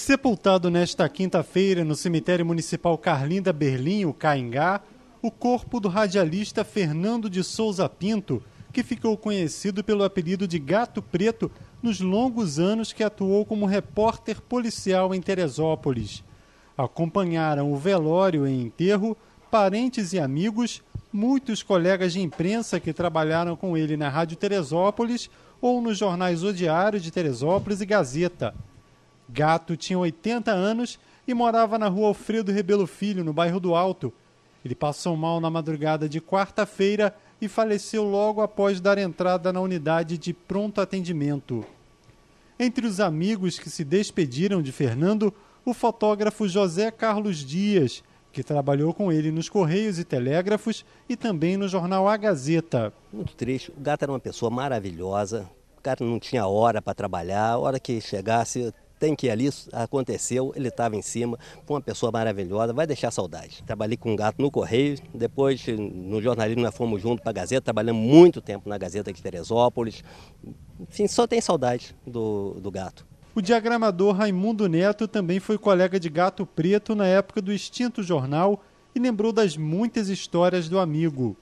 Sepultado nesta quinta-feira no cemitério municipal Carlinda Berlim, o Caingá, o corpo do radialista Fernando de Souza Pinto, que ficou conhecido pelo apelido de Gato Preto nos longos anos que atuou como repórter policial em Teresópolis. Acompanharam o velório e enterro parentes e amigos, muitos colegas de imprensa que trabalharam com ele na Rádio Teresópolis ou nos jornais O Diário de Teresópolis e Gazeta. Gato tinha 80 anos e morava na rua Alfredo Rebelo Filho, no bairro do Alto. Ele passou mal na madrugada de quarta-feira e faleceu logo após dar entrada na unidade de pronto atendimento. Entre os amigos que se despediram de Fernando, o fotógrafo José Carlos Dias, que trabalhou com ele nos Correios e Telégrafos e também no jornal A Gazeta. Muito triste. O gato era uma pessoa maravilhosa. O cara não tinha hora para trabalhar. A hora que chegasse, tem que ir ali, aconteceu, ele estava em cima, uma pessoa maravilhosa, vai deixar saudade. Trabalhei com um gato no Correio, depois no jornalismo nós fomos junto para a Gazeta, trabalhamos muito tempo na Gazeta de Teresópolis. Enfim, só tem saudade do, do gato. O diagramador Raimundo Neto também foi colega de Gato Preto na época do extinto jornal e lembrou das muitas histórias do amigo.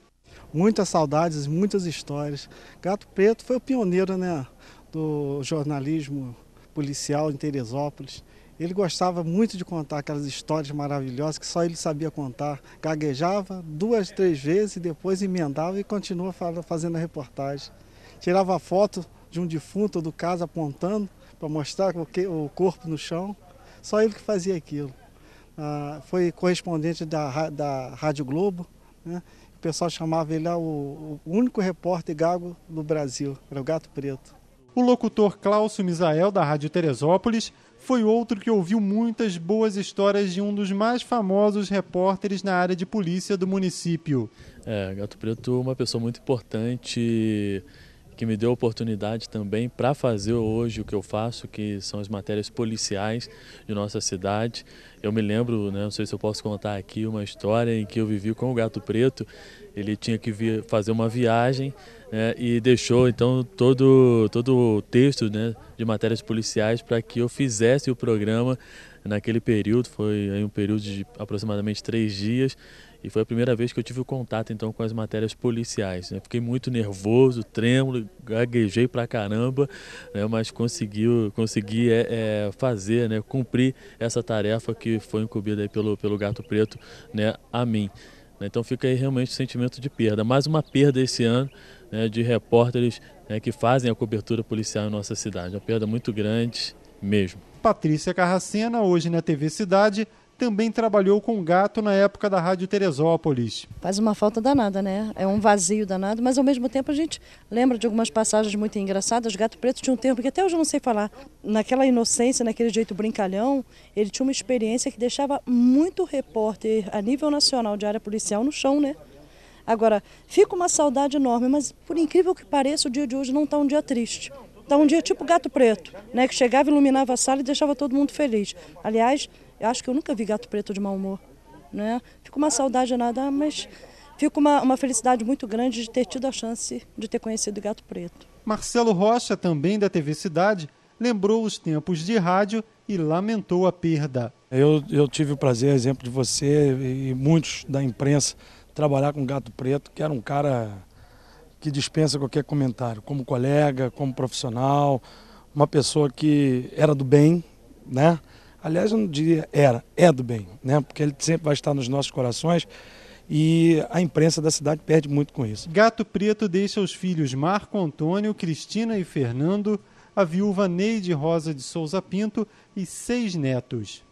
Muitas saudades, muitas histórias. Gato Preto foi o pioneiro né, do jornalismo policial em Teresópolis. Ele gostava muito de contar aquelas histórias maravilhosas que só ele sabia contar. Gaguejava duas, três vezes, depois emendava e continua fazendo a reportagem. Tirava foto de um defunto do caso apontando para mostrar o corpo no chão. Só ele que fazia aquilo. Ah, foi correspondente da, da Rádio Globo. Né? O pessoal chamava ele ah, o, o único repórter gago do Brasil, era o Gato Preto. O locutor Cláudio Misael, da Rádio Teresópolis, foi outro que ouviu muitas boas histórias de um dos mais famosos repórteres na área de polícia do município. É, Gato Preto, uma pessoa muito importante que me deu a oportunidade também para fazer hoje o que eu faço, que são as matérias policiais de nossa cidade. Eu me lembro, né, não sei se eu posso contar aqui, uma história em que eu vivi com o Gato Preto. Ele tinha que vir fazer uma viagem né, e deixou então todo, todo o texto né, de matérias policiais para que eu fizesse o programa naquele período, foi um período de aproximadamente três dias, e foi a primeira vez que eu tive o contato então com as matérias policiais. Né? Fiquei muito nervoso, trêmulo, gaguejei pra caramba, né? mas conseguiu, consegui é, é, fazer, né? cumprir essa tarefa que foi incumbida pelo, pelo Gato Preto né? a mim. Né? Então fica aí realmente o sentimento de perda. Mais uma perda esse ano né, de repórteres né, que fazem a cobertura policial em nossa cidade. Uma perda muito grande, mesmo. Patrícia Carracena, hoje na TV Cidade, também trabalhou com gato na época da Rádio Teresópolis. Faz uma falta danada, né? É um vazio danado, mas ao mesmo tempo a gente lembra de algumas passagens muito engraçadas. Gato Preto tinha um termo que até hoje eu não sei falar. Naquela inocência, naquele jeito brincalhão, ele tinha uma experiência que deixava muito repórter a nível nacional de área policial no chão, né? Agora, fica uma saudade enorme, mas por incrível que pareça, o dia de hoje não está um dia triste. Então, um dia tipo gato preto, né? Que chegava, iluminava a sala e deixava todo mundo feliz. Aliás, eu acho que eu nunca vi gato preto de mau humor. Né? Fico uma saudade nada, mas fico uma, uma felicidade muito grande de ter tido a chance de ter conhecido Gato Preto. Marcelo Rocha, também da TV Cidade, lembrou os tempos de rádio e lamentou a perda. Eu, eu tive o prazer, exemplo de você e muitos da imprensa, trabalhar com Gato Preto, que era um cara que dispensa qualquer comentário, como colega, como profissional, uma pessoa que era do bem, né? Aliás, eu não diria era, é do bem, né? Porque ele sempre vai estar nos nossos corações e a imprensa da cidade perde muito com isso. Gato Preto deixa os filhos Marco Antônio, Cristina e Fernando, a viúva Neide Rosa de Souza Pinto e seis netos.